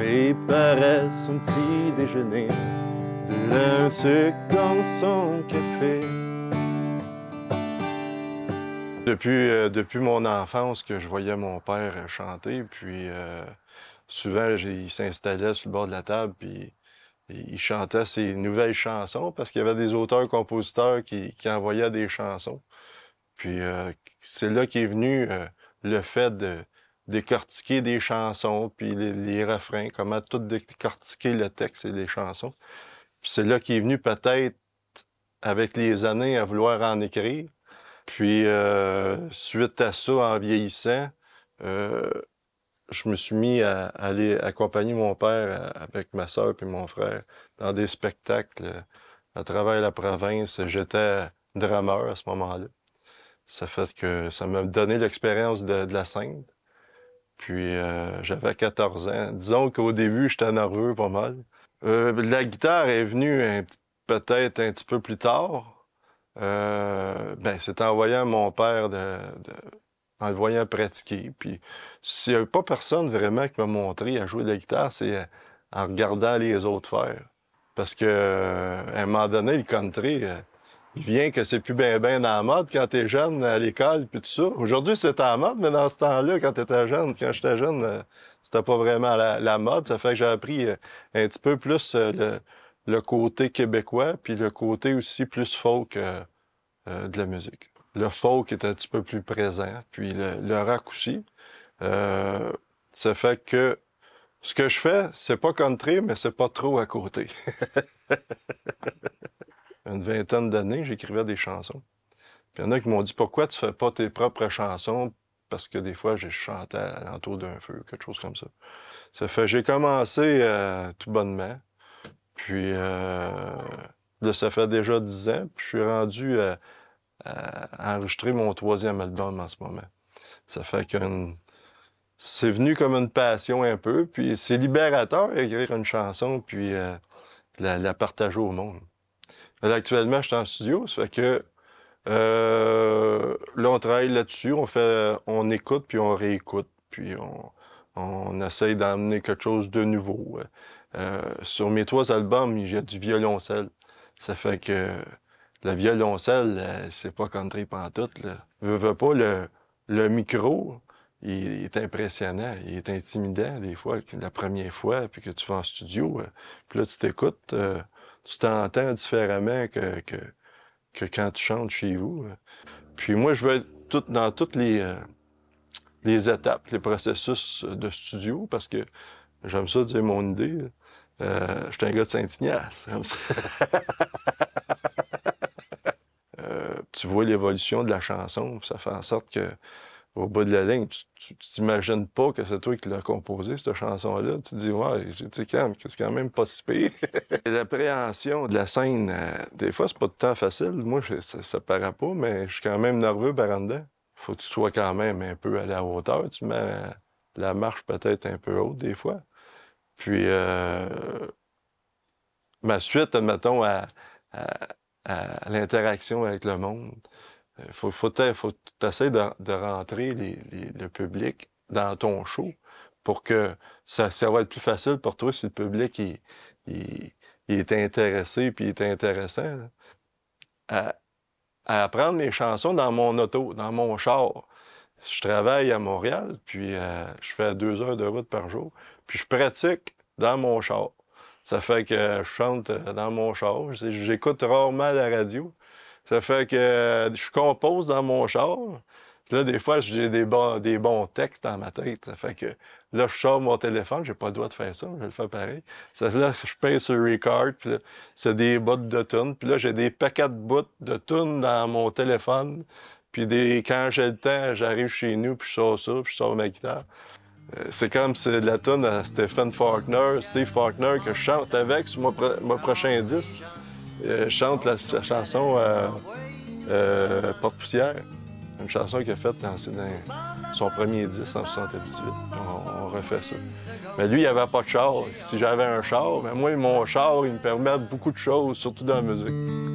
préparait son petit déjeuner, de l'un sucre dans son café. Depuis, mon enfance que je voyais mon père chanter, puis euh, souvent il s'installait sur le bord de la table, puis il chantait ses nouvelles chansons parce qu'il y avait des auteurs-compositeurs qui, envoyaient des chansons. Puis euh, c'est là qu'est venu euh, le fait de, décortiquer des chansons, puis les, refrains, comment tout décortiquer le texte et les chansons. Puis c'est là qu'il est venu peut-être avec les années à vouloir en écrire. Puis euh, suite à ça, en vieillissant, euh, je me suis mis à, aller accompagner mon père euh, avec ma soeur puis mon frère dans des spectacles à travers la province. J'étais drameur à ce moment-là. Ça fait que ça m'a donné l'expérience de la scène. Puis euh, j'avais 14 ans. Disons qu'au début, j'étais nerveux pas mal. Euh, la guitare est venue peut-être un petit peu plus tard. Euh, ben, c'est en voyant mon père, en le voyant pratiquer. Puis s'il n'y a pas personne vraiment qui m'a montré à jouer de la guitare, c'est en regardant les autres faire. Parce que un moment donné, le country, il vient que c'est plus bien ben, ben la mode quand t'es jeune à l'école puis tout ça. Aujourd'hui, c'est en mode, mais dans ce temps-là, quand t'étais jeune, quand j'étais jeune, euh, c'était pas vraiment la, mode. Ça fait que j'ai appris euh, un petit peu plus euh, le, côté québécois, puis le côté aussi plus folk de la musique. Le folk est un petit peu plus présent, puis le, rock aussi. ça fait que ce que je fais, c'est pas country, mais c'est pas trop à côté. vingtaine d'années, j'écrivais des chansons. Puis il y en a qui m'ont dit Pourquoi tu fais pas tes propres chansons Parce que des fois, j'ai chanté à l'entour d'un feu, quelque chose comme ça. Ça fait j'ai commencé euh, tout bonnement. Puis euh, ça fait déjà dix ans. Puis je suis rendu à, enregistrer mon troisième album en ce moment. Ça fait que c'est venu comme une passion un peu, puis c'est libérateur d'écrire une chanson, puis euh, la partager au monde. Euh, actuellement, je suis en studio, ça fait que euh, là, on travaille là-dessus, on écoute, puis on réécoute, puis on, essaye d'amener quelque chose de nouveau. Euh, sur mes trois albums, j'ai du violoncelle. Ça fait que le violoncelle, c'est pas country par tout Veux, pas, le, micro, il, est impressionnant, il est intimidant des fois, la première fois, puis que tu vas en studio, puis là, tu t'écoutes tu t'entends différemment que, que, quand tu chantes chez vous. Hein. Puis moi, je veux être dans toutes les, euh, les étapes, les processus euh, de studio, parce que j'aime ça dire mon idée. Euh, je suis un gars de Saint-Ignace. tu vois l'évolution de la chanson, ça fait en sorte que au bout de la ligne, tu t'imagines pas que c'est toi qui l'as composé, cette chanson-là. Tu dis, ouais, tu calme, c'est quand même pas si pire. L'appréhension de la scène, euh, des fois, c'est pas tout le temps facile. Moi, ça, paraît pas, mais je suis quand même nerveux par en Faut que tu sois quand même un peu à la hauteur. Tu mets la marche peut-être un peu haute, des fois. Puis, euh, ma suite, admettons, à l'interaction avec le monde. Il faut, essayer de, rentrer le public dans ton show pour que ça, va être plus facile pour toi si le public est intéressé puis il est intéressant. À, apprendre mes chansons dans mon auto, dans mon char. Je travaille à Montréal, puis euh, je fais deux heures de route par jour, puis je pratique dans mon char. Ça fait que je chante euh, dans mon char. J'écoute rarement la radio. Ça fait que euh, je compose dans mon char. Là, des fois, j'ai des bons, des bons textes dans ma tête. Ça fait que là, je sors mon téléphone, j'ai pas le droit de faire ça, je le fais pareil. Ça fait là, je pince sur Record, puis c'est des bottes de tunes. Puis là, j'ai des paquets de bouts de tunes dans mon téléphone. Puis des, quand j'ai le temps, j'arrive chez nous, puis je sors ça, puis je sors ma guitare. Euh, c'est comme c'est de la tune à Stephen Faulkner, Steve Faulkner, que je chante avec sur mon, mon prochain disque. Euh, chante la, chanson euh, euh, Porte poussière, une chanson qu'il a faite dans, son premier disque en 78. On, refait ça. Mais lui, il avait pas de char. Si j'avais un char, mais moi, mon char, il me permet beaucoup de choses, surtout dans la musique.